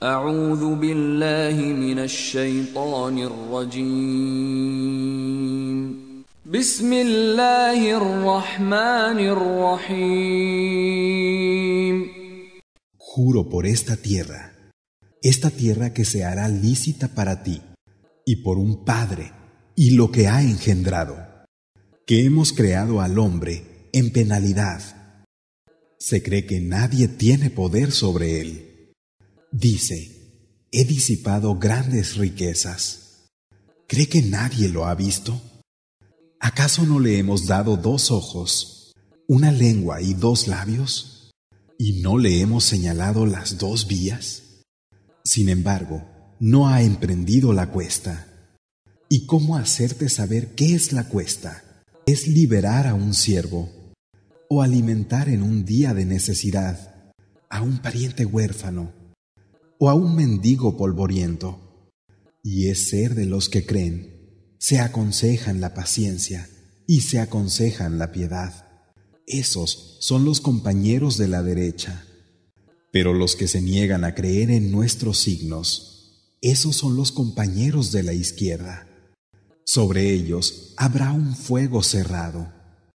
Juro por esta tierra, esta tierra que se hará lícita para ti, y por un Padre, y lo que ha engendrado, que hemos creado al hombre en penalidad. Se cree que nadie tiene poder sobre él. Dice, he disipado grandes riquezas. ¿Cree que nadie lo ha visto? ¿Acaso no le hemos dado dos ojos, una lengua y dos labios? ¿Y no le hemos señalado las dos vías? Sin embargo, no ha emprendido la cuesta. ¿Y cómo hacerte saber qué es la cuesta? Es liberar a un siervo o alimentar en un día de necesidad a un pariente huérfano o a un mendigo polvoriento. Y es ser de los que creen, se aconsejan la paciencia y se aconsejan la piedad. Esos son los compañeros de la derecha. Pero los que se niegan a creer en nuestros signos, esos son los compañeros de la izquierda. Sobre ellos habrá un fuego cerrado.